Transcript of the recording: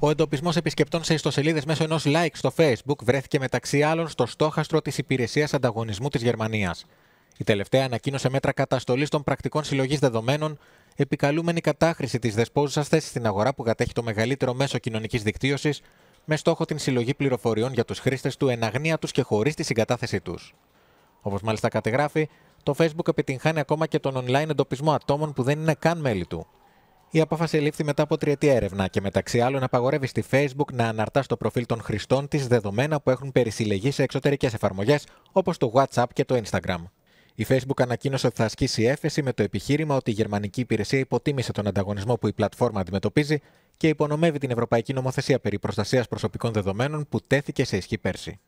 Ο εντοπισμός επισκεπτών σε ιστοσελίδες μέσω ενός like στο Facebook βρέθηκε μεταξύ άλλων στο στόχαστρο της Υπηρεσίας Ανταγωνισμού της Γερμανίας. Η τελευταία ανακοίνωσε μέτρα καταστολής των πρακτικών συλλογής δεδομένων, επικαλούμενη κατάχρηση της δεσπόζουσας θέσης στην αγορά που κατέχει το μεγαλύτερο μέσο κοινωνικής δικτύωσης, με στόχο την συλλογή πληροφοριών για τους χρήστες του εν αγνία τους και χωρίς τη συγκατάθεσή τους. Όπως μάλιστα κατεγράφει, το Facebook επιτυγχάνει ακόμα και τον online εντοπισμό ατόμων που δεν είναι καν μέλη του. Η απόφαση λήφθη μετά από τριετή έρευνα και μεταξύ άλλων απαγορεύει στη Facebook να αναρτά στο προφίλ των χρηστών τη δεδομένα που έχουν περισυλλεγεί σε εξωτερικές εφαρμογές όπως το WhatsApp και το Instagram. Η Facebook ανακοίνωσε ότι θα ασκήσει έφεση με το επιχείρημα ότι η γερμανική υπηρεσία υποτίμησε τον ανταγωνισμό που η πλατφόρμα αντιμετωπίζει και υπονομεύει την ευρωπαϊκή νομοθεσία περί προστασίας προσωπικών δεδομένων που τέθηκε σε ισχύ πέρσι.